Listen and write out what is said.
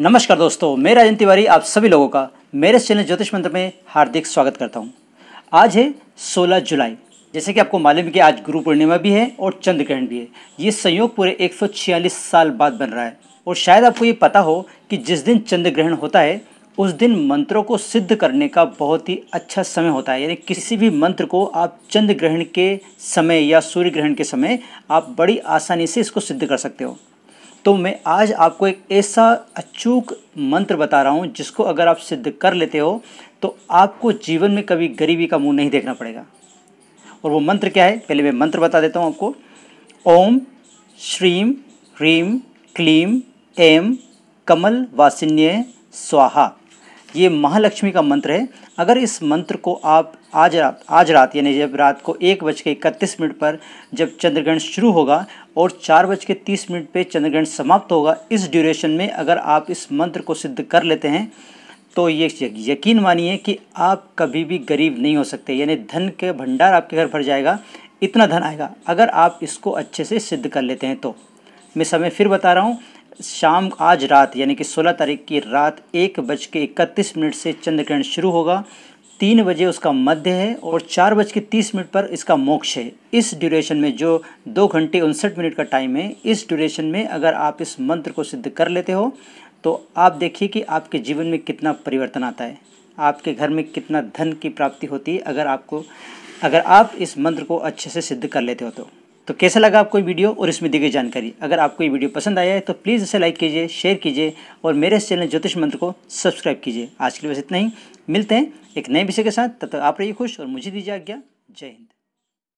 नमस्कार दोस्तों मैं राजन तिवारी आप सभी लोगों का मेरे चैनल ज्योतिष मंत्र में हार्दिक स्वागत करता हूं। आज है 16 जुलाई जैसे कि आपको मालूम है कि आज गुरु पूर्णिमा भी है और चंद्र ग्रहण भी है ये संयोग पूरे 146 साल बाद बन रहा है और शायद आपको ये पता हो कि जिस दिन चंद्र ग्रहण होता है उस दिन मंत्रों को सिद्ध करने का बहुत ही अच्छा समय होता है यानी किसी भी मंत्र को आप चंद्र ग्रहण के समय या सूर्य ग्रहण के समय आप बड़ी आसानी से इसको सिद्ध कर सकते हो तो मैं आज आपको एक ऐसा अचूक मंत्र बता रहा हूँ जिसको अगर आप सिद्ध कर लेते हो तो आपको जीवन में कभी गरीबी का मुंह नहीं देखना पड़ेगा और वो मंत्र क्या है पहले मैं मंत्र बता देता हूँ आपको ओम श्रीम ह्रीम क्लीम एम कमल वासिन्य स्वाहा ये महालक्ष्मी का मंत्र है अगर इस मंत्र को आप आज रात आज रात यानी जब रात को एक बज के इकतीस मिनट पर जब चंद्रग्रहण शुरू होगा और चार बज के तीस मिनट पर चंद्रग्रहण समाप्त होगा इस ड्यूरेशन में अगर आप इस मंत्र को सिद्ध कर लेते हैं तो ये यकीन मानिए कि आप कभी भी गरीब नहीं हो सकते यानी धन के भंडार आपके घर भर जाएगा इतना धन आएगा अगर आप इसको अच्छे से सिद्ध कर लेते हैं तो मैं समय फिर बता रहा हूँ शाम आज रात यानी कि 16 तारीख की रात एक बज के इकतीस मिनट से चंद्रग्रहण शुरू होगा तीन बजे उसका मध्य है और चार बज के तीस मिनट पर इसका मोक्ष है इस ड्यूरेशन में जो दो घंटे उनसठ मिनट का टाइम है इस ड्यूरेशन में अगर आप इस मंत्र को सिद्ध कर लेते हो तो आप देखिए कि आपके जीवन में कितना परिवर्तन आता है आपके घर में कितना धन की प्राप्ति होती है अगर आपको अगर आप इस मंत्र को अच्छे से सिद्ध कर लेते हो तो तो कैसा लगा आपको वीडियो और इसमें दी गई जानकारी अगर आपको ये वीडियो पसंद आया है तो प्लीज़ इसे लाइक कीजिए शेयर कीजिए और मेरे इस चैनल ज्योतिष मंत्र को सब्सक्राइब कीजिए आज के लिए बस इतना ही मिलते हैं एक नए विषय के साथ तब तक आप रहिए खुश और मुझे दीजिए आज्ञा जय हिंद